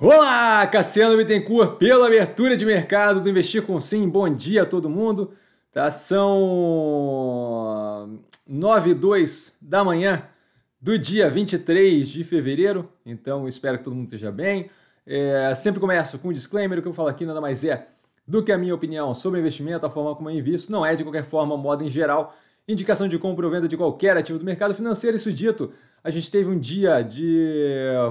Olá, Cassiano Bittencourt, pela abertura de mercado do Investir com Sim. Bom dia a todo mundo. Tá, são 9 e 2 da manhã do dia 23 de fevereiro, então espero que todo mundo esteja bem. É, sempre começo com um disclaimer, o que eu falo aqui nada mais é do que a minha opinião sobre investimento, a forma como eu invisto, não é de qualquer forma, moda em geral, indicação de compra ou venda de qualquer ativo do mercado financeiro, isso dito, a gente teve um dia de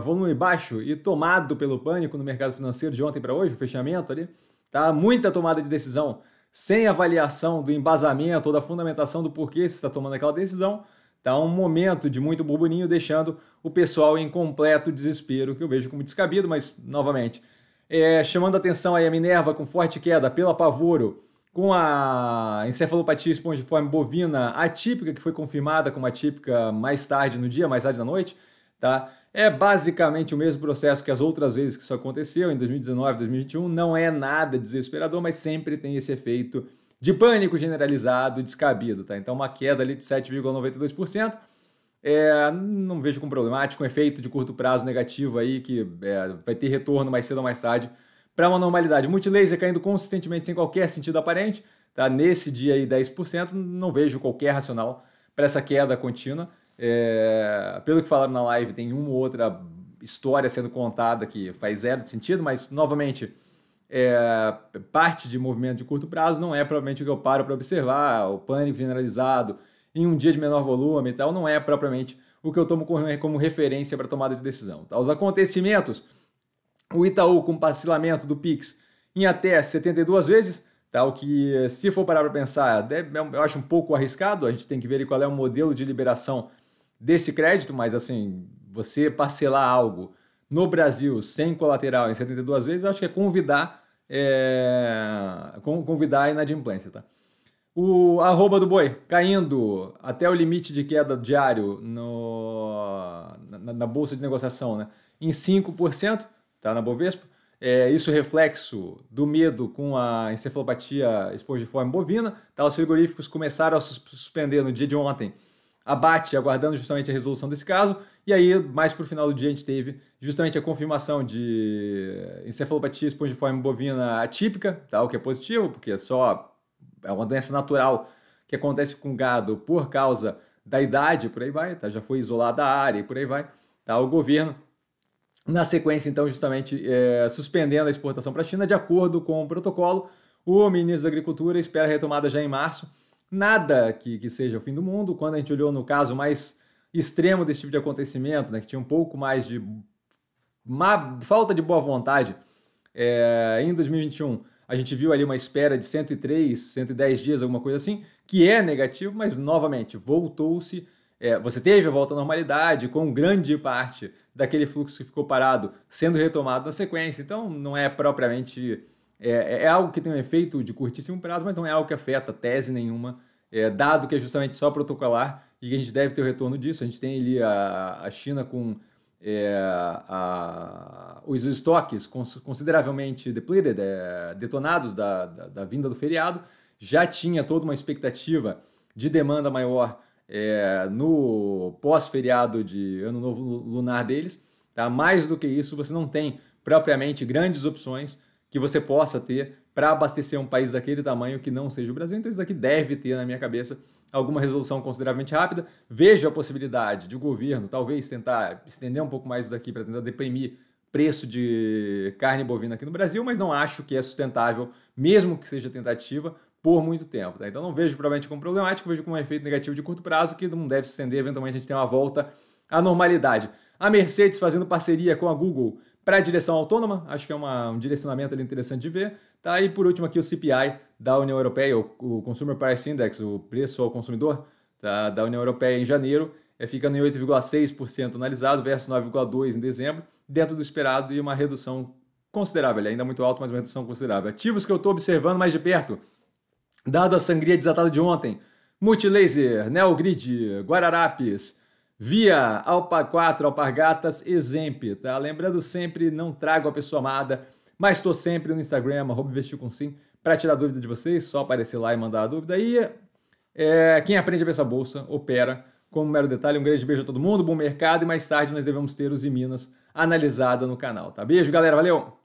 volume baixo e tomado pelo pânico no mercado financeiro de ontem para hoje, o fechamento ali. Tá? Muita tomada de decisão sem avaliação do embasamento ou da fundamentação do porquê você está tomando aquela decisão. Tá um momento de muito burburinho, deixando o pessoal em completo desespero, que eu vejo como descabido, mas novamente. É, chamando atenção aí a Minerva com forte queda pelo apavoro com a encefalopatia espongiforme bovina atípica, que foi confirmada como atípica mais tarde no dia, mais tarde na noite, tá? É basicamente o mesmo processo que as outras vezes que isso aconteceu, em 2019, 2021. Não é nada desesperador, mas sempre tem esse efeito de pânico generalizado descabido, tá? Então, uma queda ali de 7,92%. É, não vejo como problemático, um efeito de curto prazo negativo aí que é, vai ter retorno mais cedo ou mais tarde para uma normalidade. Multilaser caindo consistentemente sem qualquer sentido aparente, tá? nesse dia aí 10%, não vejo qualquer racional para essa queda contínua. É... Pelo que falaram na live, tem uma ou outra história sendo contada que faz zero sentido, mas novamente, é... parte de movimento de curto prazo não é provavelmente o que eu paro para observar, o pânico generalizado em um dia de menor volume e tal, não é propriamente o que eu tomo como referência para tomada de decisão. Tá? Os acontecimentos o Itaú com parcelamento do Pix em até 72 vezes, tá? o que, se for parar para pensar, é, é eu acho um pouco arriscado, a gente tem que ver qual é o modelo de liberação desse crédito, mas assim, você parcelar algo no Brasil sem colateral em 72 vezes, acho que é convidar, é, convidar a inadimplência. Tá? O arroba do boi caindo até o limite de queda diário no, na, na bolsa de negociação né? em 5% tá, na Bovespa. É, isso reflexo do medo com a encefalopatia espongiforme bovina. Tá? Os frigoríficos começaram a suspender no dia de ontem abate, aguardando justamente a resolução desse caso. E aí, mais para o final do dia, a gente teve justamente a confirmação de encefalopatia espongiforme bovina atípica, tá? o que é positivo, porque é só é uma doença natural que acontece com gado por causa da idade, por aí vai, tá? já foi isolada a área e por aí vai. Tá? O governo na sequência, então, justamente é, suspendendo a exportação para a China, de acordo com o protocolo, o ministro da Agricultura espera retomada já em março. Nada que, que seja o fim do mundo. Quando a gente olhou no caso mais extremo desse tipo de acontecimento, né, que tinha um pouco mais de má, falta de boa vontade é, em 2021, a gente viu ali uma espera de 103, 110 dias, alguma coisa assim, que é negativo, mas novamente voltou-se. É, você teve a volta à normalidade com grande parte daquele fluxo que ficou parado sendo retomado na sequência. Então, não é propriamente. É, é, é algo que tem um efeito de curtíssimo prazo, mas não é algo que afeta tese nenhuma, é, dado que é justamente só protocolar e que a gente deve ter o retorno disso. A gente tem ali a, a China com é, a, os estoques consideravelmente depleted, é, detonados da, da, da vinda do feriado, já tinha toda uma expectativa de demanda maior é, no pós-feriado de Ano Novo Lunar deles. Tá? Mais do que isso, você não tem propriamente grandes opções que você possa ter para abastecer um país daquele tamanho que não seja o Brasil. Então, isso daqui deve ter, na minha cabeça, alguma resolução consideravelmente rápida. Vejo a possibilidade de o governo talvez tentar estender um pouco mais isso daqui para tentar deprimir preço de carne bovina aqui no Brasil, mas não acho que é sustentável, mesmo que seja tentativa, por muito tempo. Tá? Então não vejo provavelmente como problemático, vejo como um efeito negativo de curto prazo que não deve se estender, eventualmente a gente tem uma volta à normalidade. A Mercedes fazendo parceria com a Google para a direção autônoma, acho que é uma, um direcionamento interessante de ver. Tá? E por último aqui o CPI da União Europeia, o, o Consumer Price Index, o preço ao consumidor tá? da União Europeia em janeiro, é, ficando em 8,6% analisado versus 9,2% em dezembro, dentro do esperado e uma redução considerável, é ainda muito alto, mas uma redução considerável. Ativos que eu estou observando mais de perto, Dado a sangria desatada de ontem, Multilaser, Neogrid, Guararapes, Via, Alpa 4, Alpargatas, Exemp, tá? Lembrando sempre, não trago a pessoa amada, mas estou sempre no Instagram, arroba com sim, para tirar dúvida de vocês, só aparecer lá e mandar a dúvida. E é, quem aprende a essa bolsa, opera, como mero detalhe, um grande beijo a todo mundo, bom mercado e mais tarde nós devemos ter os e Minas analisada no canal, tá? Beijo, galera, valeu!